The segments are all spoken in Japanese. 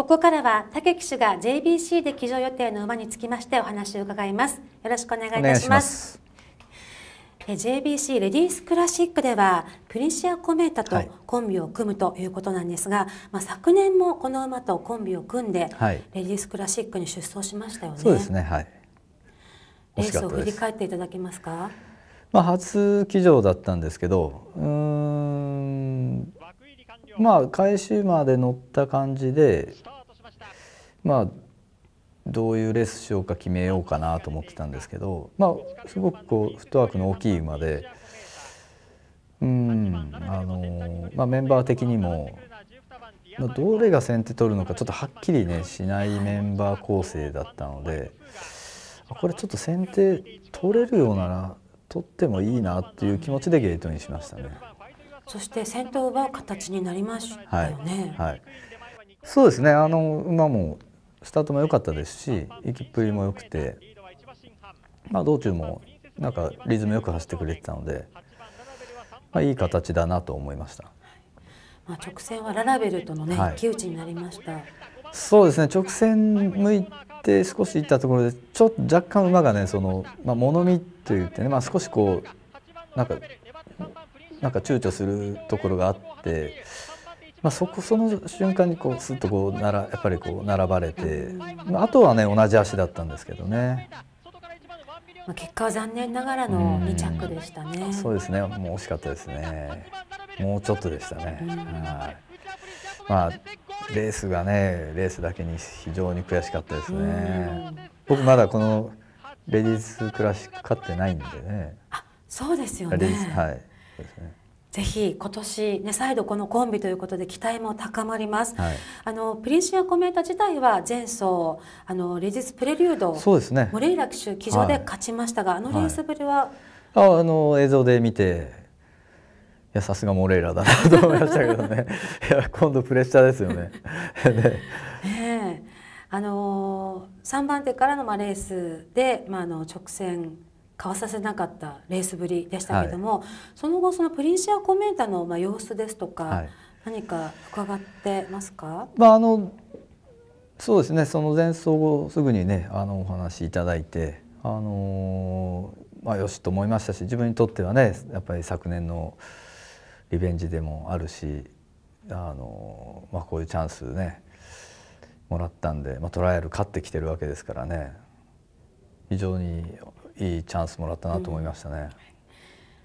ここからは竹騎氏が JBC で騎乗予定の馬につきましてお話を伺いますよろしくお願いいたしますえ JBC レディースクラシックではプリシアコメータとコンビを組むということなんですが、はい、まあ、昨年もこの馬とコンビを組んで、レディースクラシックに出走しましたよね。そうですね、はい、レースを振り返っていただけますか。まあ、初騎乗だったんですけどうんまあ返しまで乗った感じでまあどういうレースしようか決めようかなと思ってたんですけどまあすごくこうフットワークの大きい馬でうんあのまあメンバー的にもまどれが先手取るのかちょっとはっきりねしないメンバー構成だったのでこれちょっと先手取れるようなら取ってもいいなっていう気持ちでゲートにしましたね。そして戦闘は形になりましたよね。はい、はい、そうですねあの馬もスタートも良かったですし行っぷりも良くて、まあ、道中もなんかリズムよく走ってくれてたので、まあ、いい形だなと思いました。まあ、直線はララベルとのね、はい、一騎打ちになりました。そうですね直線向いて少し行ったところでちょっと若干馬がねその、まあ、物見といってね、まあ、少しこうなんかなんか躊躇するところがあって、まあ、そこその瞬間にこうスッとこうならやっぱりこう並ばれて、まあ、あとはね同じ足だったんですけどね。まあ、結果は残念ながらの2着でしたね。そうですね、もう惜しかったですね。もうちょっとでしたね。はい。まあレースがねレースだけに非常に悔しかったですね。僕まだこのレディースクラシック勝ってないんでね。あ、そうですよね。はい。ぜひ今年ね再度このコンビということで期待も高まります。はい、あのプリンシアコメータ自体は前走あのレジスプレリュードそうですねモレイラ騎手騎乗で勝ちましたが、はい、あのレースぶりは、はい、ああの映像で見ていやさすがモレイラだなと思いましたけどね いや今度プレッシャーですよね。ねねあのー、3番手からのまあレースで、まあ、あの直線買わさせなかったレースぶりでしたけれども、はい、その後そのプリンシアコメンタのまあ様子ですとか、はい、何か伺ってますか、まあ、あのそうですねその前走後すぐにねあのお話しいただいて、あのー、まあ、よしと思いましたし自分にとってはねやっぱり昨年のリベンジでもあるし、あのー、まあ、こういうチャンスねもらったんで、まあ、トライアル勝ってきてるわけですからね非常にいいチャンスもらったなと思いましたね、うん、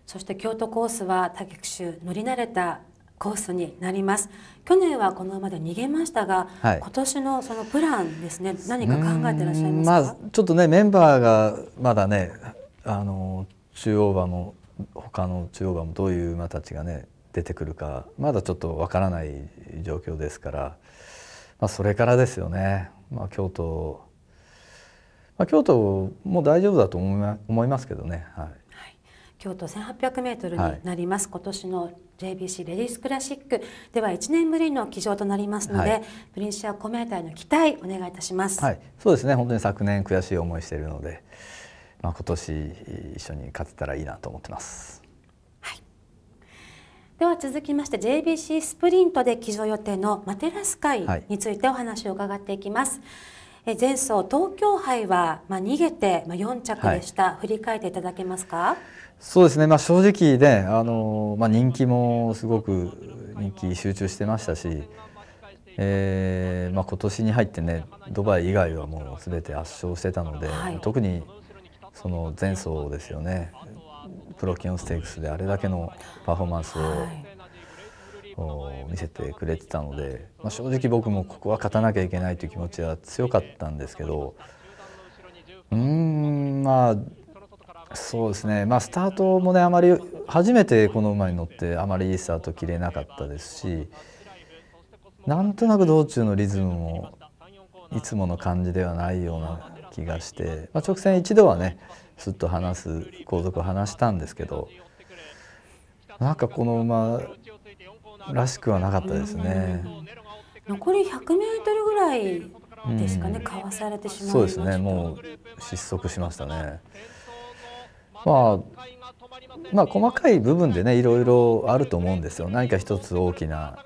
そして京都コースは他局州乗り慣れたコースになります去年はこの馬で逃げましたが、はい、今年のそのプランですね何か考えてらっしゃいますまあ、ちょっとねメンバーがまだねあの中央馬も他の中央馬もどういう馬たちがね出てくるかまだちょっとわからない状況ですから、まあ、それからですよね、まあ、京都まあ、京都も大丈夫だと思いますけどね。はい、はい、京都1800メートルになります、はい、今年の JBC レディースクラシックでは1年ぶりの騎乗となりますので、はい、プリンシアコメーターの期待お願いいたします、はい、そうですね本当に昨年悔しい思いしているので、まあ、今年一緒に勝てたらいいなと思ってます。では続きまして JBC スプリントで騎乗予定のマテラス会についてお話を伺っていきます。はいえ前走東京杯はまあ逃げてまあ4着でした、はい、振り返っていただけますか。そうですね。まあ正直ね、あのまあ人気もすごく人気集中してましたし、えー、まあ今年に入ってね、ドバイ以外はもうすべて圧勝してたので、はい、特にその前走ですよね。プロキオンステークスであれだけのパフォーマンスを、見せてくれてたので、まあ、正直僕もここは勝たなきゃいけないという気持ちは強かったんですけどうんまあそうですね、まあ、スタートもねあまり初めてこの馬に乗ってあまりいいスタート切れなかったですしなんとなく道中のリズムもいつもの感じではないような気がして、まあ、直線一度はねすっと話す後続を話したんですけどなんかこの馬らしくはなかったですね。残り100メートルぐらいですかね、かわされてしまいそうですね、もう失速しましたね。まあ、まあ、細かい部分でねいろいろあると思うんですよ何か一つ大きな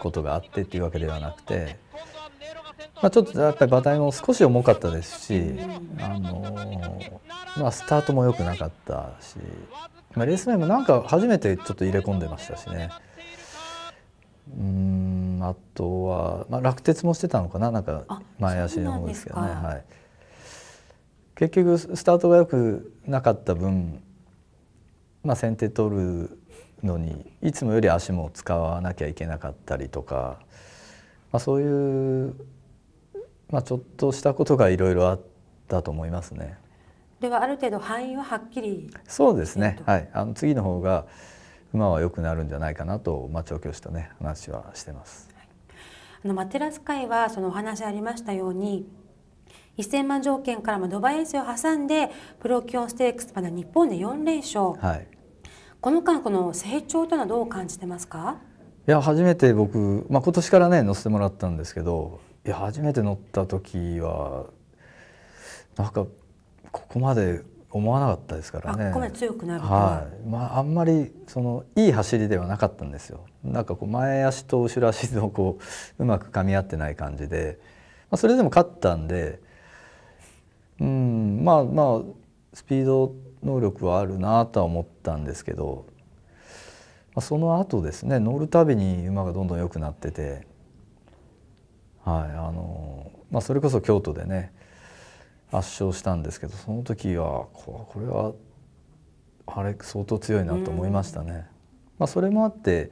ことがあってっていうわけではなくて、まあ、ちょっとやっぱり馬体も少し重かったですし、あのまあ、スタートも良くなかったし、まあ、レース前もなんか初めてちょっと入れ込んでましたしね。うんあとは、まあ、落鉄もしてたのかななんか前足の方ですけどね、はい、結局スタートがよくなかった分、まあ、先手取るのにいつもより足も使わなきゃいけなかったりとか、まあ、そういう、まあ、ちょっとしたことがいろいろあったと思いますね。ではある程度範囲ははっきりそうですね、はい、あの次の方が今は良くなるんじゃないかなと、まあ、調教師とね話はしてます。あのマテラス会はそのお話ありましたように1000万条件からもドバイ遠征を挟んでプロキオンステークスまで日本で4連勝、はい、この間この成長というのはどう感じてますかいや初めて僕、まあ、今年からね乗せてもらったんですけどいや初めて乗った時はなんかここまで思わなかったですからね。強くなる、はい、まああんまりそのいい走りではなかったんですよ。なんかこう前足と後ろ足のこううまく噛み合ってない感じで、まあそれでも勝ったんで、うんまあまあスピード能力はあるなとは思ったんですけど、まあその後ですね乗るたびに馬がどんどん良くなってて、はいあのまあそれこそ京都でね。圧勝したんですけどその時はここれはあれ相当強いなと思いましたね。うん、まあ、それもあって、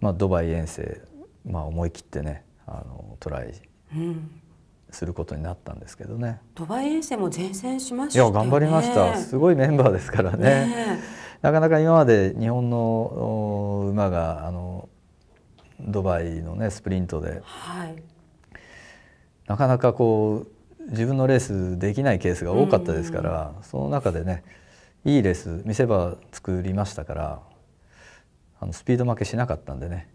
まあ、ドバイ遠征、まあ、思い切ってねあのトライすることになったんですけどね。うん、ドバイ遠征も前線しました、ね、いや頑張りましたすごいメンバーですからね、ね、なかなか今まで日本の馬があのドバイのねスプリントで、はい、なかなかこう自分のレースできないケースが多かったですから、うん、その中でねいいレース見せ場作りましたからあのスピード負けしなかったんでね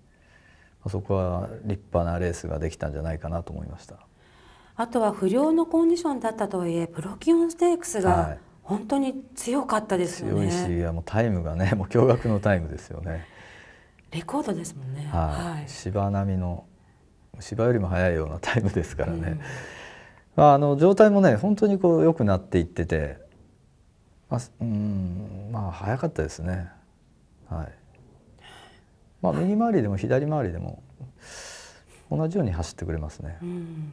そこは立派なレースができたんじゃないかなと思いましたあとは不良のコンディションだったとはいえプロキオンステークスが本当に強かったですよね、はい、強いしもうタイムがね もう驚愕のタイムですよねレコードですもんね、はい、はい、芝並みの芝よりも速いようなタイムですからね、うんあの状態もね本当にこう良くなっていっててまあうんまあ早かったですねはいまあ右回りでも左回りでも同じように走ってくれますね、うん、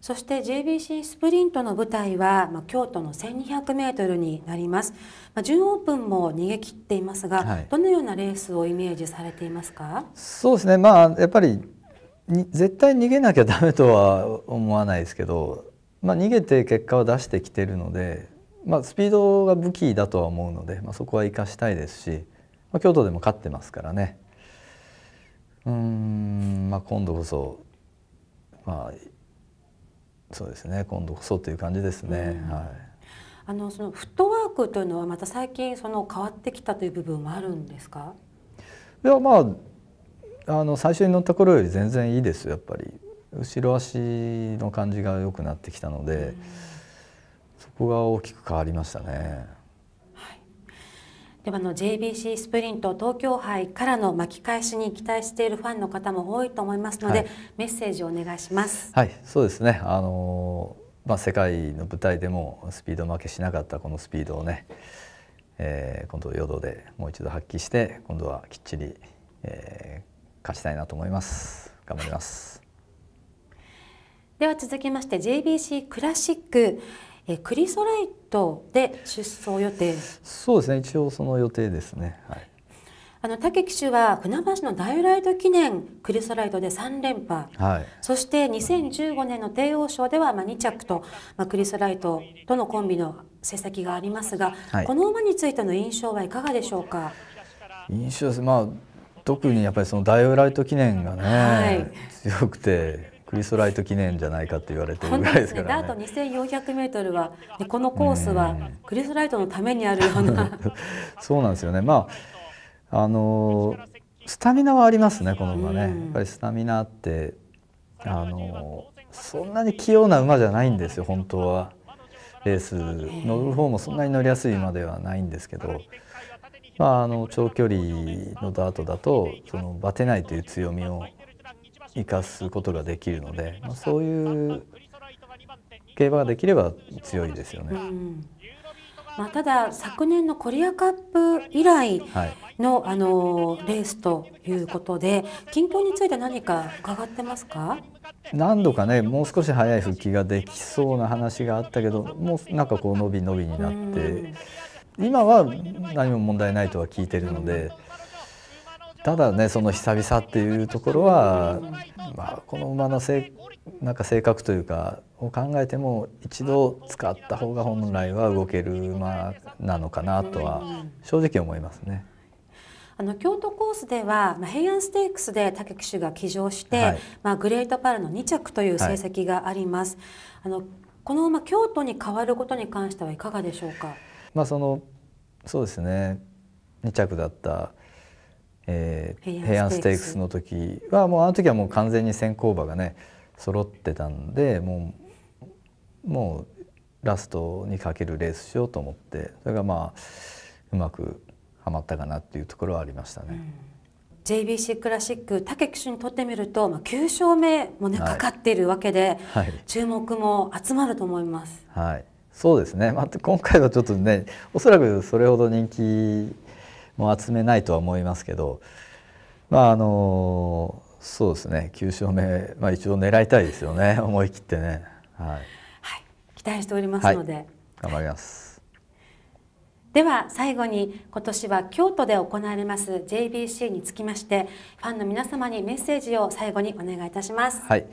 そして JBC スプリントの舞台は、まあ、京都の1200メートルになります、まあ、準オープンも逃げ切っていますが、はい、どのようなレースをイメージされていますかそうですねまあやっぱり絶対逃げなきゃダメとは思わないですけど、まあ、逃げて結果を出してきてるので、まあ、スピードが武器だとは思うので、まあ、そこは生かしたいですし、まあ、京都でも勝ってますからねうん、まあ、今度こそ、まあ、そうですね今度こそという感じですね。はいあのそのフットワークというのはまた最近その変わってきたという部分はあるんですかいやまああの最初に乗った頃より全然いいですやっぱり後ろ足の感じが良くなってきたので、うん、そこが大きく変わりましたね。はい、ではの JBC スプリント東京杯からの巻き返しに期待しているファンの方も多いと思いますので、はい、メッセージをお願いします。はい、そうですね。あのまあ世界の舞台でもスピード負けしなかったこのスピードをね、えー、今度ヨドでもう一度発揮して今度はきっちり、えー、勝ちたいなと思います頑張ります、では続きまして JBC クラシックえクリソライトで出走予定そうですね一応その予定ですねはいあの武騎手は船橋の大ライト記念クリソライトで3連覇、はい、そして2015年の帝王賞ではまあ2着と、まあ、クリソライトとのコンビの成績がありますが、はい、この馬についての印象はいかがでしょうか印象です、まあ、特にやっぱりそのダイオライト記念がね、はい、強くてクリスライト記念じゃないかって言われてるぐらいですからね。ねダート 2400m は、このコースはクリスライトのためにあるような そうなんですよね。まああのスタミナはありますねこの馬ね。やっぱりスタミナってあのそんなに器用な馬じゃないんですよ本当は。レース乗る方もそんなに乗りやすい馬ではないんですけどまあ、あの長距離のダートだとそのバテないという強みを生かすことができるので、まあ、そういう競馬ができれば強いですよね。うんまあ、ただ昨年のコリアカップ以来の、はい、あのレースということで近況について何か伺ってますか何度かねもう少し早い復帰ができそうな話があったけどもうなんかこう伸び伸びになって。今は何も問題ないとは聞いてるのでただねその久々っていうところは、まあ、この馬のせなんか性格というかを考えても一度使った方が本来は動ける馬なのかなとは正直思いますね。あの京都コースでは、まあ、平安ステークスで武騎手が騎乗して、はい、まあ、グレートパールの2着という成績があります。はい、あのこの馬京都に変わることに関してはいかがでしょうか。まあそのそうですね2着だった、えー、平安ステークスの時はもうあの時はもう完全に先行馬がね揃ってたんでもうもうラストにかけるレースしようと思ってそれがまあうまくはまったかなっていうところはありましたね。うん JBC クラシック武騎手にとってみると、まあ、9勝目もね、はい、かかっているわけで、はい、注目も集まると思います。はいそうですね、まあ、今回はちょっとねおそらくそれほど人気も集めないとは思いますけどまああのそうですね9勝目、まあ、一応狙いたいですよね 思い切ってね、はいはい、期待しておりますので、はい、頑張ります、では最後に今年は京都で行われます JBC につきましてファンの皆様にメッセージを最後にお願いいたします。はい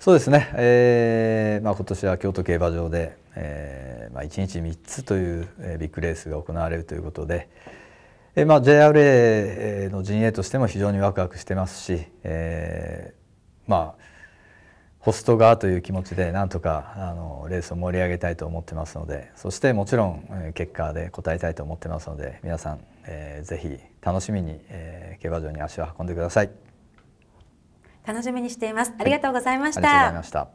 そうですね、えーまあ、今年は京都競馬場で、えーまあ、1日3つという、えー、ビッグレースが行われるということで、えーまあ、JRA の陣営としても非常にワクワクしてますし、えー、まあホスト側という気持ちでなんとかあのレースを盛り上げたいと思ってますのでそしてもちろん、えー、結果で応えたいと思ってますので皆さん、えー、ぜひ楽しみに、えー、競馬場に足を運んでください。楽しみにしていますありがとうございました